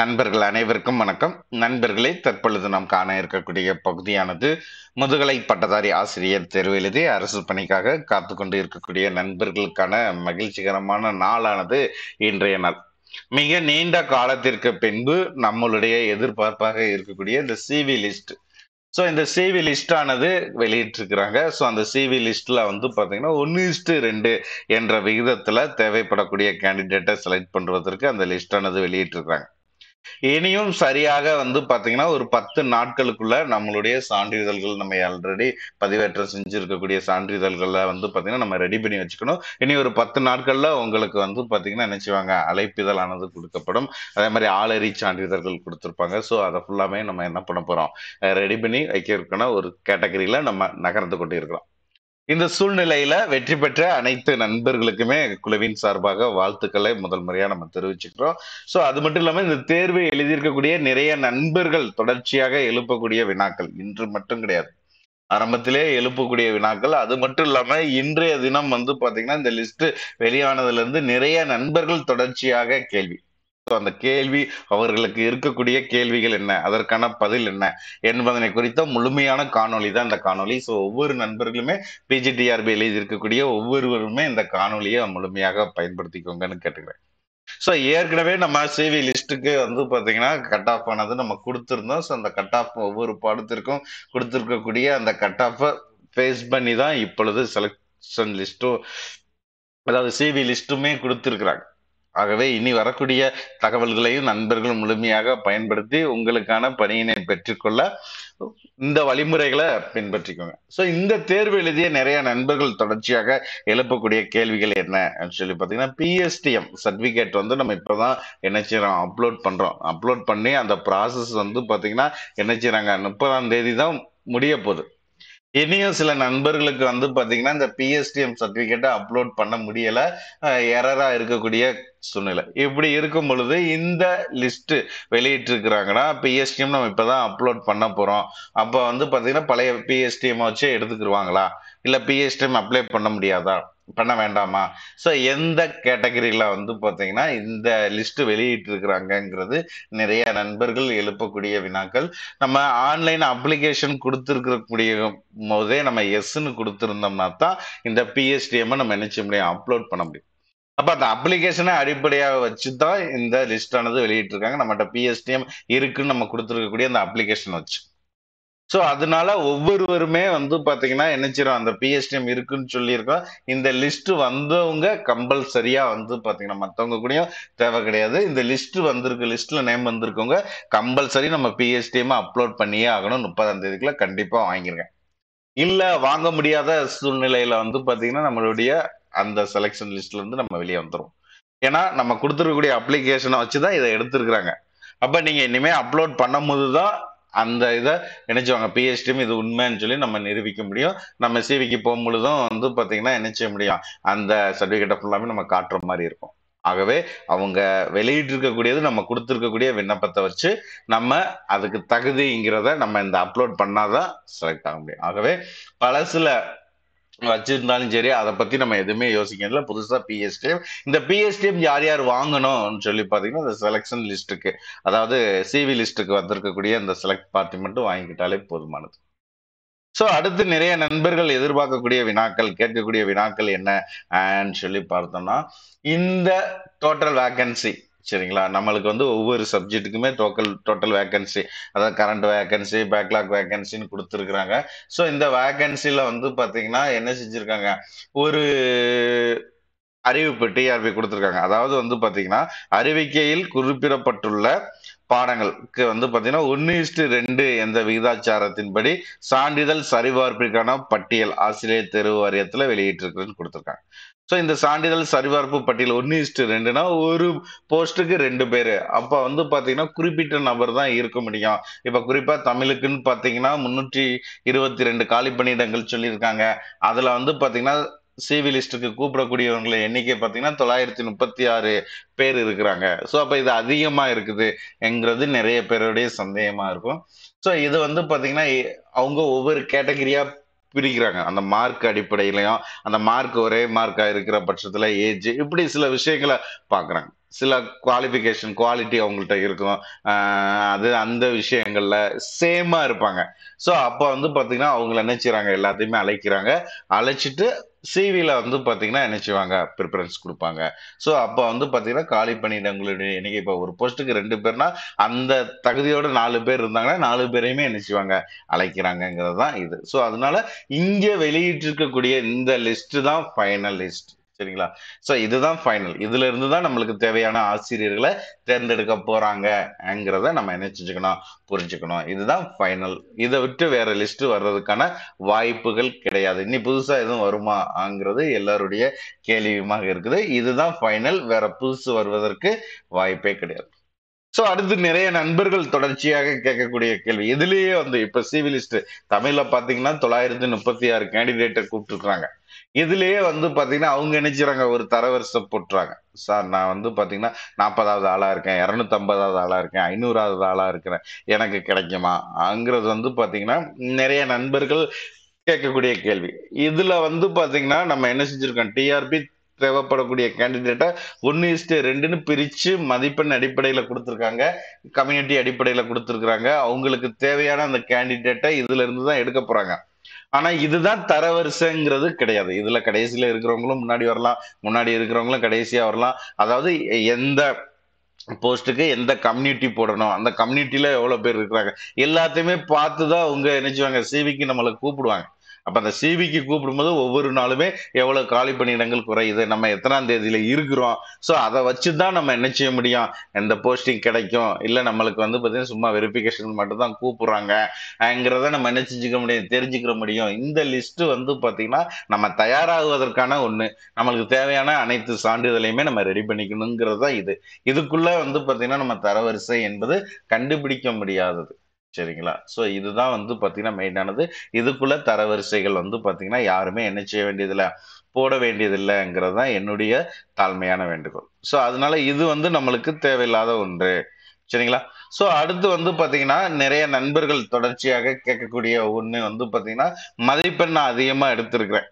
நண்பர்கள் அனைவருக்கும் வணக்கம் நண்பர்களே தற்பொழுது நாம் காண இருக்கக்கூடிய பகுதியானது முதுகலை பட்டதாரி ஆசிரியர் தேர்வு எழுதி அரசு பணிக்காக காத்து கொண்டு இருக்கக்கூடிய நண்பர்களுக்கான மகிழ்ச்சிகரமான நாளானது இன்றைய நாள் மிக நீண்ட காலத்திற்கு பின்பு நம்மளுடைய எதிர்பார்ப்பாக இருக்கக்கூடிய இந்த சிவி லிஸ்ட் ஸோ இந்த சிவி லிஸ்டானது வெளியிட்டிருக்கிறாங்க ஸோ அந்த சிவி லிஸ்ட்டில் வந்து பார்த்தீங்கன்னா ஒன்று இஸ்ட்டு ரெண்டு என்ற விகிதத்தில் தேவைப்படக்கூடிய கேண்டிடேட்டை செலக்ட் பண்ணுறதற்கு அந்த லிஸ்டானது வெளியிட்டிருக்கிறாங்க இனியும் சரியாக வந்து பாத்தீங்கன்னா ஒரு பத்து நாட்களுக்குள்ள நம்மளுடைய சான்றிதழ்கள் நம்ம ஆல்ரெடி பதிவேற்றம் செஞ்சிருக்கக்கூடிய சான்றிதழ்கள்ல வந்து பாத்தீங்கன்னா நம்ம ரெடி பண்ணி வச்சுக்கணும் இனி ஒரு பத்து நாட்கள்ல உங்களுக்கு வந்து பாத்தீங்கன்னா நினைச்சுவாங்க அழைப்பிதழானது கொடுக்கப்படும் அதே மாதிரி ஆளறி சான்றிதழ்கள் கொடுத்துருப்பாங்க ஸோ அதை ஃபுல்லாமே நம்ம என்ன பண்ண போறோம் ரெடி பண்ணி வைக்க இருக்கணும் ஒரு கேட்டகரியில நம்ம நகர்ந்து கொண்டு இருக்கிறோம் இந்த சூழ்நிலையில வெற்றி பெற்ற அனைத்து நண்பர்களுக்குமே குழுவின் சார்பாக வாழ்த்துக்களை முதல் முறையாக நம்ம தெரிவிச்சுக்கிறோம் ஸோ அது மட்டும் இல்லாமல் இந்த தேர்வை எழுதியிருக்கக்கூடிய நிறைய நண்பர்கள் தொடர்ச்சியாக எழுப்பக்கூடிய வினாக்கள் இன்று மட்டும் கிடையாது ஆரம்பத்திலே எழுப்பக்கூடிய வினாக்கள் அது மட்டும் இல்லாம இன்றைய தினம் வந்து பாத்தீங்கன்னா இந்த லிஸ்ட் வெளியானதுல இருந்து நிறைய நண்பர்கள் தொடர்ச்சியாக கேள்வி அந்த கேள்வி அவர்களுக்கு இருக்கக்கூடிய கேள்விகள் என்ன அதற்கான பதில் என்ன என்பதனை குறித்த முழுமையான காணொலி தான் இந்த காணொலி ஸோ ஒவ்வொரு நண்பர்களுமே பிஜிடிஆர்பி இருக்கக்கூடிய ஒவ்வொருவருமே இந்த காணொலியை முழுமையாக பயன்படுத்திக்கோங்கன்னு கேட்டுக்கிறேன் ஸோ ஏற்கனவே நம்ம சிவி லிஸ்ட்டுக்கு வந்து பார்த்தீங்கன்னா கட் ஆஃப் ஆனது நம்ம கொடுத்துருந்தோம் ஸோ அந்த கட் ஆஃப் ஒவ்வொரு பாடத்திற்கும் கொடுத்துருக்கக்கூடிய அந்த கட் ஆஃபை ஃபேஸ் பண்ணி தான் இப்பொழுது செலக்ஷன் லிஸ்ட்டும் அதாவது சிவி லிஸ்ட்டுமே கொடுத்துருக்குறாங்க ஆகவே இனி வரக்கூடிய தகவல்களையும் நண்பர்கள் முழுமையாக பயன்படுத்தி உங்களுக்கான பணியினை பெற்றுக்கொள்ள இந்த வழிமுறைகளை பின்பற்றிக்கோங்க ஸோ இந்த தேர்வு எழுதிய நிறைய நண்பர்கள் தொடர்ச்சியாக எழுப்பக்கூடிய கேள்விகள் என்ன சொல்லி பார்த்தீங்கன்னா பிஎஸ்டிஎம் சர்டிஃபிகேட் வந்து நம்ம இப்போ தான் என்ன செய்கிறோம் அப்லோட் பண்ணுறோம் அப்லோட் பண்ணி அந்த ப்ராசஸ் வந்து பார்த்தீங்கன்னா என்ன செய்கிறாங்க முப்பதாம் தேதி தான் முடிய போகுது இனியும் சில நண்பர்களுக்கு வந்து பாத்தீங்கன்னா இந்த பிஎஸ்டிஎம் சர்டிஃபிகேட்டை அப்லோட் பண்ண முடியலை எரராக இருக்கக்கூடிய சூழ்நிலை இப்படி இருக்கும் பொழுது இந்த லிஸ்ட் இருக்கிறாங்கன்னா பிஎஸ்டிஎம் நம்ம இப்போ தான் அப்லோட் பண்ண போகிறோம் அப்போ வந்து பார்த்தீங்கன்னா பழைய பிஎஸ்டிஎம் வச்சு எடுத்துக்கிருவாங்களா இல்லை பிஎஸ்டிஎம் அப்ளை பண்ண முடியாதா பண்ண வேண்டாமா ஸோ எந்த கேட்டகரியில் வந்து பார்த்தீங்கன்னா இந்த லிஸ்ட்டு வெளியிட்டு நிறைய நண்பர்கள் எழுப்பக்கூடிய வினாக்கள் நம்ம ஆன்லைன் அப்ளிகேஷன் கொடுத்துருக்கக்கூடிய போதே நம்ம எஸ்ன்னு கொடுத்துருந்தோம்னா தான் இந்த பிஎஸ்டிஎம்மை நம்ம என்ன முடியும் அப்லோட் பண்ண முடியும் அப்போ அந்த அப்ளிகேஷனை அடிப்படையாக வச்சு தான் இந்த லிஸ்டானது வெளியிட்டிருக்காங்க நம்மகிட்ட பிஎஸ்டிஎம் இருக்குன்னு நம்ம கொடுத்துருக்கக்கூடிய அந்த அப்ளிகேஷன் வச்சு ஸோ அதனால ஒவ்வொருவருமே வந்து பார்த்தீங்கன்னா நினைச்சிடும் அந்த பிஎஸ்டிஎம் இருக்குன்னு சொல்லியிருக்கோம் இந்த லிஸ்ட் வந்தவங்க கம்பல்சரியா வந்து பார்த்தீங்கன்னா மற்றவங்க கூடயும் தேவை கிடையாது இந்த லிஸ்ட் வந்திருக்கு லிஸ்ட்ல நேம் வந்திருக்கவங்க கம்பல்சரி நம்ம பிஎஸ்டிஎம் அப்லோட் பண்ணியே ஆகணும் முப்பதாம் தேதிக்குள்ள கண்டிப்பாக வாங்கிருங்க இல்லை வாங்க முடியாத சூழ்நிலையில வந்து பார்த்தீங்கன்னா நம்மளுடைய அந்த செலெக்ஷன் லிஸ்ட்ல இருந்து நம்ம வெளியே வந்துடும் ஏன்னா நம்ம கொடுத்துருக்கக்கூடிய அப்ளிகேஷனை வச்சு தான் இதை எடுத்திருக்கிறாங்க அப்போ நீங்கள் இனிமேல் அப்லோட் பண்ணும்போது தான் அந்த இதை நினைச்சுவாங்க பிஹெச்டியும் இது உண்மைன்னு சொல்லி நம்ம நிரூபிக்க முடியும் நம்ம சிவிக்கு போகும்பொழுதும் வந்து பார்த்தீங்கன்னா என்ன முடியும் அந்த சர்டிஃபிகேட்டை ஃபுல்லாமே நம்ம காட்டுற மாதிரி இருக்கும் ஆகவே அவங்க வெளியிட்டு இருக்கக்கூடியது நம்ம கொடுத்துருக்கக்கூடிய விண்ணப்பத்தை வச்சு நம்ம அதுக்கு தகுதிங்கிறத நம்ம இந்த அப்லோட் பண்ணாதான் செலக்ட் ஆக முடியும் ஆகவே பல சில வச்சிருந்தாலும் சரி அதை பத்தி நம்ம எதுவுமே யோசிக்கல புதுசா பிஎஸ்டிஎம் இந்த பிஎஸ்டிஎம் யார் யார் வாங்கணும்னு சொல்லி பாத்தீங்கன்னா அந்த செலெக்ஷன் லிஸ்ட்டுக்கு அதாவது சிவி லிஸ்ட்டுக்கு வந்திருக்கக்கூடிய அந்த செலக்ட் பார்ட்டி மட்டும் வாங்கிக்கிட்டாலே போதுமானது ஸோ அடுத்து நிறைய நண்பர்கள் எதிர்பார்க்கக்கூடிய வினாக்கள் கேட்கக்கூடிய வினாக்கள் என்ன சொல்லி பார்த்தோம்னா இந்த டோட்டல் வேக்கன்சி சரிங்களா நம்மளுக்கு வந்து ஒவ்வொரு சப்ஜெக்ட்டுக்குமே டோக்கல் டோட்டல் வேகன்சி அதாவது கரண்ட் வேகன்சி பேக்லாக் வேகன்சின்னு கொடுத்துருக்குறாங்க ஸோ இந்த வேகன்சியில் வந்து பார்த்தீங்கன்னா என்ன செஞ்சுருக்காங்க ஒரு அறிவிப்பு டிஆர்பி கொடுத்துருக்காங்க அதாவது வந்து பார்த்தீங்கன்னா அறிவிக்கையில் குறிப்பிடப்பட்டுள்ள பாடங்களுக்கு வந்து பார்த்தீங்கன்னா ஒன்று இஸ்டு ரெண்டு என்ற விகிதாச்சாரத்தின்படி சான்றிதழ் சரிபார்ப்பிற்கான பட்டியல் ஆசிரியர் தேர்வு வாரியத்தில் வெளியிட்டிருக்குன்னு கொடுத்துருக்காங்க ஸோ இந்த சான்றிதழ் சரிபார்ப்பு பட்டியல் ஒன்று இஸ்டு ரெண்டுனா ஒரு போஸ்ட்டுக்கு ரெண்டு பேர் அப்போ வந்து பார்த்தீங்கன்னா குறிப்பிட்ட நபர் தான் இருக்க முடியும் இப்போ குறிப்பாக தமிழுக்குன்னு பார்த்தீங்கன்னா முந்நூற்றி இருபத்தி ரெண்டு காலி பணியிடங்கள் சொல்லியிருக்காங்க அதில் வந்து பார்த்தீங்கன்னா சிவிலிஸ்டுக்கு கூப்பிடக்கூடியவங்களை எண்ணிக்கை பார்த்தீங்கன்னா தொள்ளாயிரத்தி முப்பத்தி ஆறு பேர் இருக்கிறாங்க ஸோ அப்போ இது அதிகமாக இருக்குது என்கிறது நிறைய பேருடைய சந்தேகமாக இருக்கும் ஸோ இது வந்து பார்த்தீங்கன்னா அவங்க ஒவ்வொரு கேட்டகரியாக பிரிக்கிறாங்க அந்த மார்க் அடிப்படையிலையும் அந்த மார்க் ஒரே மார்க்காக இருக்கிற பட்சத்தில் ஏஜ் இப்படி சில விஷயங்களை பார்க்குறாங்க சில குவாலிஃபிகேஷன் குவாலிட்டி அவங்கள்ட்ட இருக்கும் அது அந்த விஷயங்கள்ல சேமா இருப்பாங்க ஸோ அப்போ வந்து பார்த்தீங்கன்னா அவங்கள செய்யறாங்க எல்லாத்தையுமே அழைக்கிறாங்க அழைச்சிட்டு சிவியில் வந்து பார்த்தீங்கன்னா செய்வாங்க ப்ரிஃபரன்ஸ் கொடுப்பாங்க ஸோ அப்போ வந்து பார்த்தீங்கன்னா காலி பணியிடங்களுடைய எண்ணிக்கை இப்போ ஒரு போஸ்ட்டுக்கு ரெண்டு பேர்னா அந்த தகுதியோட நாலு பேர் இருந்தாங்கன்னா நாலு பேரையுமே என்ன செய்வாங்க அழைக்கிறாங்கங்கிறது தான் இது ஸோ அதனால இங்கே வெளியிட்டிருக்கக்கூடிய இந்த லிஸ்ட்டு தான் ஃபைனல் லிஸ்ட் சரிங்களா ஸோ இதுதான் ஃபைனல் இதுல இருந்து தான் நம்மளுக்கு தேவையான ஆசிரியர்களை தேர்ந்தெடுக்க போறாங்கங்கிறத நம்ம என்ன செஞ்சுக்கணும் புரிஞ்சுக்கணும் இதுதான் ஃபைனல் இதை விட்டு வேற லிஸ்ட் வர்றதுக்கான வாய்ப்புகள் கிடையாது இனி புதுசா எதுவும் வருமாங்கிறது எல்லாருடைய கேள்வியுமாக இருக்குது இதுதான் ஃபைனல் வேற புதுசு வருவதற்கு வாய்ப்பே கிடையாது சோ அடுத்து நிறைய நண்பர்கள் தொடர்ச்சியாக கேட்கக்கூடிய கேள்வி இதுலயே வந்து இப்ப சிவிலிஸ்ட் தமிழ்ல பாத்தீங்கன்னா தொள்ளாயிரத்தி முப்பத்தி ஆறு கேண்டிடேட்டை கூப்பிட்டுருக்காங்க இதுலயே வந்து பாத்தீங்கன்னா அவங்க நினைச்சுறாங்க ஒரு தரவரிசை போட்டுறாங்க சார் நான் வந்து பாத்தீங்கன்னா நாற்பதாவது ஆளா இருக்கேன் இரநூத்தம்பதாவது ஐம்பதாவது ஆளா இருக்கேன் ஐநூறாவது ஆளா இருக்கிறேன் எனக்கு கிடைக்குமா அங்கிறது வந்து பாத்தீங்கன்னா நிறைய நண்பர்கள் கேட்கக்கூடிய கேள்வி இதுல வந்து பாத்தீங்கன்னா நம்ம என்ன செஞ்சிருக்கோம் டிஆர்பி தேவைப்படக்கூடிய கேண்டிடேட்டை ஒன்று இஸ்ட்டு ரெண்டுன்னு பிரித்து மதிப்பெண் அடிப்படையில் கொடுத்துருக்காங்க கம்யூனிட்டி அடிப்படையில் கொடுத்துருக்குறாங்க அவங்களுக்கு தேவையான அந்த கேண்டிடேட்டை இதுலேருந்து தான் எடுக்க போகிறாங்க ஆனால் இதுதான் தரவரிசைங்கிறது கிடையாது இதில் கடைசியில் இருக்கிறவங்களும் முன்னாடி வரலாம் முன்னாடி இருக்கிறவங்களும் கடைசியாக வரலாம் அதாவது எந்த போஸ்ட்டுக்கு எந்த கம்யூனிட்டி போடணும் அந்த கம்யூனிட்டியில் எவ்வளோ பேர் இருக்கிறாங்க எல்லாத்தையுமே பார்த்து தான் அவங்க நினச்சிவாங்க சிவிக்கு நம்மளை கூப்பிடுவாங்க அப்போ அந்த சிவிக்கு கூப்பிடும்போது ஒவ்வொரு நாளுமே எவ்வளோ காலி பணியிடங்கள் குறையுது நம்ம எத்தனாம் தேதியில் இருக்கிறோம் ஸோ அதை வச்சு தான் நம்ம என்ன செய்ய முடியும் இந்த போஸ்டிங் கிடைக்கும் இல்லை நம்மளுக்கு வந்து பார்த்தீங்கன்னா சும்மா வெரிஃபிகேஷன் மட்டும் தான் கூப்பிட்றாங்கங்கிறத நம்ம என்ன செஞ்சுக்க முடியும் தெரிஞ்சுக்கிற முடியும் இந்த லிஸ்ட்டு வந்து பார்த்தீங்கன்னா நம்ம தயாராகுவதற்கான ஒன்று நம்மளுக்கு தேவையான அனைத்து சான்றிதழையுமே நம்ம ரெடி பண்ணிக்கணுங்கிறது தான் இது இதுக்குள்ளே வந்து பார்த்தீங்கன்னா நம்ம தரவரிசை என்பது கண்டுபிடிக்க முடியாதது சரிங்களா ஸோ இதுதான் வந்து பார்த்தீங்கன்னா மெயினானது இதுக்குள்ள தரவரிசைகள் வந்து பார்த்தீங்கன்னா யாருமே என்ன செய்ய வேண்டியதில்லை போட வேண்டியதில்லைங்கிறது தான் என்னுடைய தாழ்மையான வேண்டுகோள் ஸோ அதனால இது வந்து நம்மளுக்கு தேவையில்லாத ஒன்று சரிங்களா ஸோ அடுத்து வந்து பார்த்தீங்கன்னா நிறைய நண்பர்கள் தொடர்ச்சியாக கேட்கக்கூடிய ஒன்று வந்து பார்த்தீங்கன்னா மதிப்பெண் நான் அதிகமாக எடுத்திருக்கிறேன்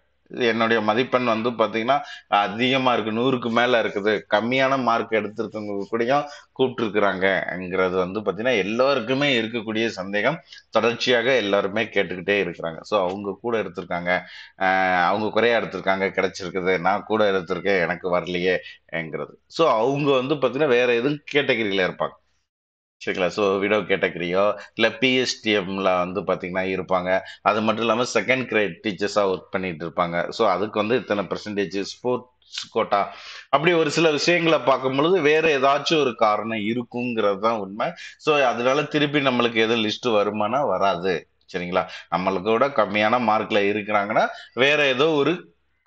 என்னுடைய மதிப்பெண் வந்து பாத்தீங்கன்னா அதிகமாக இருக்குது நூறுக்கு மேலே இருக்குது கம்மியான மார்க் எடுத்திருக்கவங்க கூடயும் கூப்பிட்டுருக்குறாங்கங்கிறது வந்து பாத்தீங்கன்னா எல்லோருக்குமே இருக்கக்கூடிய சந்தேகம் தொடர்ச்சியாக எல்லாருமே கேட்டுக்கிட்டே இருக்கிறாங்க ஸோ அவங்க கூட எடுத்திருக்காங்க அவங்க குறையா எடுத்திருக்காங்க கிடைச்சிருக்குது நான் கூட எடுத்திருக்கேன் எனக்கு வரலையேங்கிறது ஸோ அவங்க வந்து பாத்தீங்கன்னா வேற எதுவும் கேட்டகரியில் இருப்பாங்க சரிங்களா ஸோ விடோ கேட்டகரியோ இல்லை பிஎஸ்டிஎம்ல வந்து பார்த்தீங்கன்னா இருப்பாங்க அது மட்டும் இல்லாமல் செகண்ட் கிரேட் டீச்சர்ஸாக ஒர்க் பண்ணிட்டு இருப்பாங்க ஸோ அதுக்கு வந்து இத்தனை பர்சன்டேஜ் ஸ்போர்ட்ஸ் கோட்டா அப்படி ஒரு சில விஷயங்களை பார்க்கும்பொழுது வேற ஏதாச்சும் ஒரு காரணம் இருக்குங்கிறது தான் உண்மை ஸோ அதனால திருப்பி நம்மளுக்கு எதுவும் லிஸ்ட் வருமானா வராது சரிங்களா நம்மளுக்கு கூட கம்மியான மார்க்ல இருக்கிறாங்கன்னா வேற ஏதோ ஒரு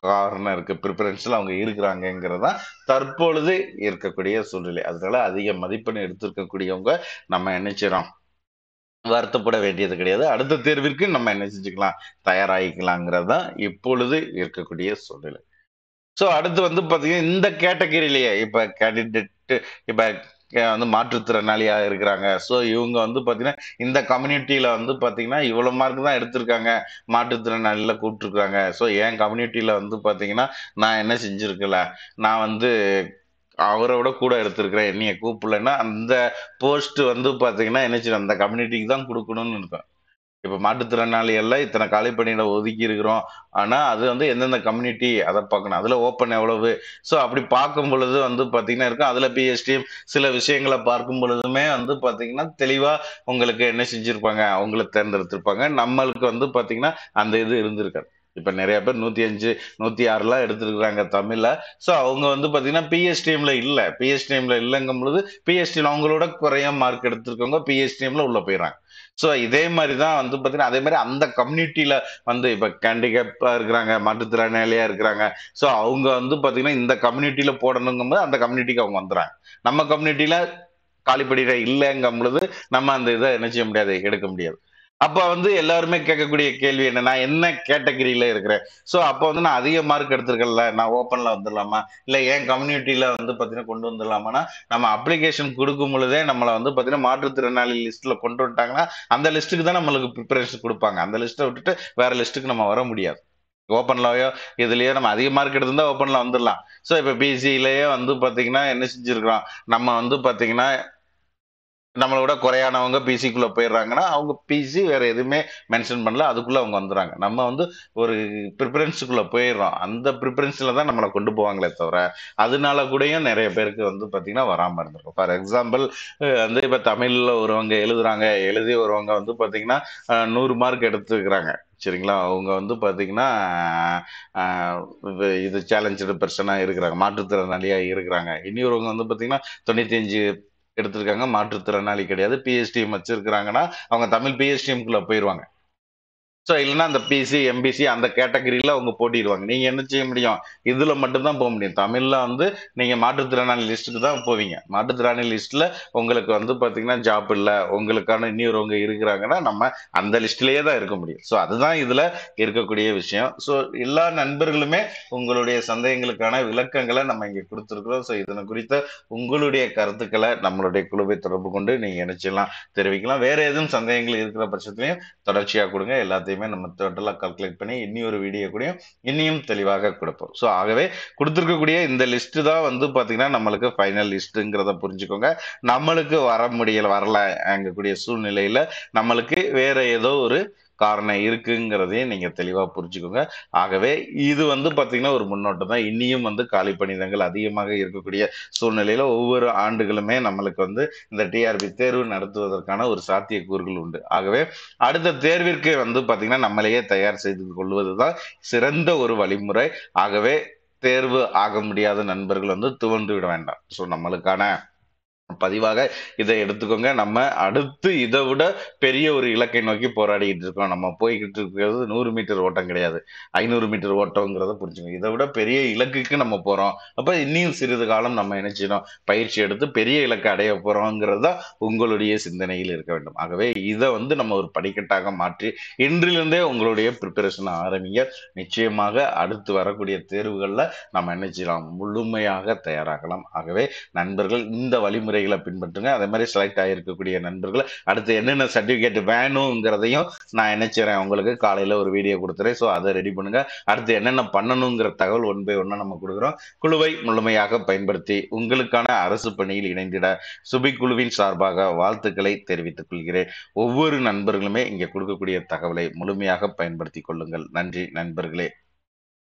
காரணம் இருக்கு ப்ரிஃபரன்ஸில் அவங்க இருக்கிறாங்கிறது தான் தற்பொழுது இருக்கக்கூடிய சூழ்நிலை அதனால அதிக மதிப்பெண் எடுத்திருக்கக்கூடியவங்க நம்ம நினைச்சிடோம் வருத்தப்பட வேண்டியது கிடையாது அடுத்த தேர்விற்கு நம்ம என்ன செஞ்சுக்கலாம் தயாராகிக்கலாங்கிறது தான் இப்பொழுது இருக்கக்கூடிய சூழ்நிலை ஸோ அடுத்து வந்து பார்த்தீங்கன்னா இந்த கேட்டகரியிலேயே இப்போ கேண்டிடேட் இப்போ வந்து மாற்றுத்திறனாளியாக இருக்கிறாங்க ஸோ இவங்க வந்து பார்த்தீங்கன்னா இந்த கம்யூனிட்டியில் வந்து பார்த்தீங்கன்னா இவ்வளோ மார்க் தான் எடுத்திருக்காங்க மாற்றுத்திறனாளியில் கூப்பிட்டுருக்காங்க ஸோ என் கம்யூனிட்டியில் வந்து பார்த்தீங்கன்னா நான் என்ன செஞ்சுருக்கல நான் வந்து அவரை விட கூட எடுத்திருக்கிறேன் என்னைய கூப்பிடலன்னா அந்த போஸ்ட் வந்து பார்த்தீங்கன்னா என்ன அந்த கம்யூனிட்டிக்கு தான் கொடுக்கணும்னு நினைப்பேன் இப்போ எல்லாம் இத்தனை காலி பணியில் ஒதுக்கி இருக்கிறோம் ஆனால் அது வந்து எந்தெந்த கம்யூனிட்டி அதை பார்க்கணும் அதில் ஓப்பன் எவ்வளவு ஸோ அப்படி பார்க்கும் பொழுது வந்து பார்த்தீங்கன்னா இருக்கும் அதில் பிஎஸ்டி சில விஷயங்களை பார்க்கும் பொழுதுமே வந்து பாத்தீங்கன்னா தெளிவாக உங்களுக்கு என்ன செஞ்சிருப்பாங்க அவங்கள தேர்ந்தெடுத்திருப்பாங்க நம்மளுக்கு வந்து பாத்தீங்கன்னா அந்த இது இருந்திருக்காது இப்போ நிறைய பேர் நூற்றி அஞ்சு நூற்றி ஆறுலாம் எடுத்துருக்குறாங்க தமிழில் ஸோ அவங்க வந்து பார்த்தீங்கன்னா பிஎஸ்டிஎம்ல இல்லை பிஎஸ் இல்லைங்கும் பொழுது பிஎஸ் அவங்களோட குறைய மார்க் எடுத்திருக்கவங்க பிஎஸ்டிஎம்ல உள்ள உள்ளே போயிடறாங்க ஸோ இதே மாதிரி தான் வந்து பார்த்தீங்கன்னா அதே மாதிரி அந்த கம்யூனிட்டியில் வந்து இப்போ கேண்டிகேப்பாக இருக்கிறாங்க மாற்றுத்திறனாளியாக இருக்கிறாங்க ஸோ அவங்க வந்து பார்த்தீங்கன்னா இந்த கம்யூனிட்டியில் போடணுங்கும் போது அந்த கம்யூனிட்டிக்கு அவங்க வந்துடுறாங்க நம்ம கம்யூனிட்டியில் காலிப்படிகிற இல்லைங்கும் பொழுது நம்ம அந்த இதை என்ன செய்ய முடியாது எடுக்க முடியாது அப்ப வந்து எல்லாருமே கேட்கக்கூடிய கேள்வி என்ன நான் என்ன கேட்டகரியில இருக்கிறேன் ஸோ அப்போ வந்து நான் அதிக மார்க் எடுத்திருக்கல நான் ஓப்பன்ல வந்துடலாமா இல்லை ஏன் கம்யூனிட்டியில வந்து பார்த்தீங்கன்னா கொண்டு வந்துடலாமான்னா நம்ம அப்ளிகேஷன் கொடுக்கும் பொழுதே நம்மளை வந்து பாத்தீங்கன்னா மாற்றுத்திறனாளி லிஸ்ட்ல கொண்டு வந்துட்டாங்கன்னா அந்த லிஸ்ட்டுக்கு தான் நம்மளுக்கு ப்ரிப்பரேஷன் கொடுப்பாங்க அந்த லிஸ்ட்டை விட்டுட்டு வேற லிஸ்ட்டுக்கு நம்ம வர முடியாது ஓப்பன்லயோ இதுலயோ நம்ம அதிக மார்க் எடுத்திருந்தா ஓப்பன்ல வந்துடலாம் ஸோ இப்போ பிசியிலேயே வந்து பார்த்தீங்கன்னா என்ன செஞ்சிருக்கிறோம் நம்ம வந்து பார்த்தீங்கன்னா நம்மளை விட குறையானவங்க பிசிக்குள்ளே போயிடுறாங்கன்னா அவங்க பிசி வேறு எதுவுமே மென்ஷன் பண்ணல அதுக்குள்ளே அவங்க வந்துடுறாங்க நம்ம வந்து ஒரு ப்ரிஃபரன்ஸுக்குள்ளே போயிடுறோம் அந்த ப்ரிஃபரன்ஸில் தான் நம்மளை கொண்டு போவாங்களே தவிர அதனால கூடயும் நிறைய பேருக்கு வந்து பார்த்திங்கன்னா வராமல் இருந்திருக்கும் ஃபார் எக்ஸாம்பிள் வந்து இப்போ தமிழில் ஒருவங்க எழுதுகிறாங்க எழுதி ஒருவங்க வந்து பார்த்திங்கன்னா நூறு மார்க் எடுத்துக்கிறாங்க சரிங்களா அவங்க வந்து பார்த்திங்கன்னா இது சேலஞ்சு பிரச்சனை இருக்கிறாங்க மாற்றுத்திறனாளியாக இருக்கிறாங்க இன்னொருவங்க வந்து பார்த்திங்கன்னா தொண்ணூற்றி அஞ்சு எடுத்திருக்காங்க மாற்றுத்திறனாளி கிடையாது பிஎஸ்டிஎம் வச்சிருக்கிறாங்கன்னா அவங்க தமிழ் பிஎஸ்டிஎம்குள்ள போயிடுவாங்க ஸோ இல்லைன்னா அந்த பிசி எம்பிசி அந்த கேட்டகரியில் அவங்க போட்டிடுவாங்க நீங்கள் என்ன செய்ய முடியும் இதில் மட்டும்தான் போக முடியும் தமிழில் வந்து நீங்கள் மாற்றுத்திறனாளி லிஸ்ட்டுக்கு தான் போவீங்க மாற்றுத்திறனாளி லிஸ்ட்டில் உங்களுக்கு வந்து பார்த்தீங்கன்னா ஜாப் இல்லை உங்களுக்கான இன்னொருவங்க இருக்கிறாங்கன்னா நம்ம அந்த லிஸ்ட்லேயே தான் இருக்க முடியும் ஸோ அதுதான் இதில் இருக்கக்கூடிய விஷயம் ஸோ எல்லா நண்பர்களுமே உங்களுடைய சந்தேகங்களுக்கான விளக்கங்களை நம்ம இங்கே கொடுத்துருக்குறோம் ஸோ இதனை குறித்த உங்களுடைய கருத்துக்களை நம்மளுடைய குழுவை தொடர்பு கொண்டு நீங்கள் செய்யலாம் தெரிவிக்கலாம் வேறு எதுவும் சந்தேகங்கள் இருக்கிற பட்சத்துலையும் தொடர்ச்சியாக கொடுங்க எல்லாத்தையும் எல்லாத்தையுமே நம்ம டோட்டலாக கால்குலேட் பண்ணி இன்னி ஒரு வீடியோ கூடயும் இன்னியும் தெளிவாக கொடுப்போம் ஸோ ஆகவே கொடுத்துருக்கக்கூடிய இந்த லிஸ்ட்டு தான் வந்து பார்த்தீங்கன்னா நம்மளுக்கு ஃபைனல் லிஸ்ட்டுங்கிறத புரிஞ்சுக்கோங்க நம்மளுக்கு வர முடியல வரல அங்கக்கூடிய சூழ்நிலையில் நம்மளுக்கு வேறு ஏதோ ஒரு காரணம் இருக்குங்கிறதையும் நீங்கள் தெளிவாக புரிஞ்சுக்கோங்க ஆகவே இது வந்து பாத்தீங்கன்னா ஒரு முன்னோட்டம் தான் இன்னியும் வந்து காலி பணியிடங்கள் அதிகமாக இருக்கக்கூடிய சூழ்நிலையில் ஒவ்வொரு ஆண்டுகளுமே நம்மளுக்கு வந்து இந்த டிஆர்பி தேர்வு நடத்துவதற்கான ஒரு கூறுகள் உண்டு ஆகவே அடுத்த தேர்விற்கு வந்து பாத்தீங்கன்னா நம்மளையே தயார் செய்து கொள்வது தான் சிறந்த ஒரு வழிமுறை ஆகவே தேர்வு ஆக முடியாத நண்பர்கள் வந்து துவண்டு விட வேண்டாம் ஸோ நம்மளுக்கான பதிவாக இதை எடுத்துக்கோங்க நம்ம அடுத்து இதை விட பெரிய ஒரு இலக்கை நோக்கி போராடிக்கிட்டு இருக்கோம் நம்ம போய்கிட்டு இருக்கிறது நூறு மீட்டர் ஓட்டம் கிடையாது ஐநூறு மீட்டர் ஓட்டங்கிறத புரிஞ்சுங்க இதை விட பெரிய இலக்குக்கு நம்ம போகிறோம் அப்போ இன்னும் சிறிது காலம் நம்ம நினைச்சிடும் பயிற்சி எடுத்து பெரிய இலக்கை அடைய போகிறோங்கிறது தான் உங்களுடைய சிந்தனையில் இருக்க வேண்டும் ஆகவே இதை வந்து நம்ம ஒரு படிக்கட்டாக மாற்றி இன்றிலிருந்தே உங்களுடைய ப்ரிப்பரேஷன் ஆரம்பிங்க நிச்சயமாக அடுத்து வரக்கூடிய தேர்வுகளில் நம்ம என்ன முழுமையாக தயாராகலாம் ஆகவே நண்பர்கள் இந்த வழிமுறை முறைகளை பின்பற்றுங்க அதே மாதிரி செலக்ட் ஆகிருக்கக்கூடிய நண்பர்கள் அடுத்து என்னென்ன சர்டிஃபிகேட் வேணுங்கிறதையும் நான் என்ன உங்களுக்கு காலையில் ஒரு வீடியோ கொடுத்துறேன் ஸோ அதை ரெடி பண்ணுங்க அடுத்து என்னென்ன பண்ணணுங்கிற தகவல் ஒன் பை ஒன்னாக நம்ம கொடுக்குறோம் குழுவை முழுமையாக பயன்படுத்தி உங்களுக்கான அரசு பணியில் இணைந்திட சுபி குழுவின் சார்பாக வாழ்த்துக்களை தெரிவித்துக் கொள்கிறேன் ஒவ்வொரு நண்பர்களுமே இங்கே கொடுக்கக்கூடிய தகவலை முழுமையாக பயன்படுத்தி கொள்ளுங்கள் நன்றி நண்பர்களே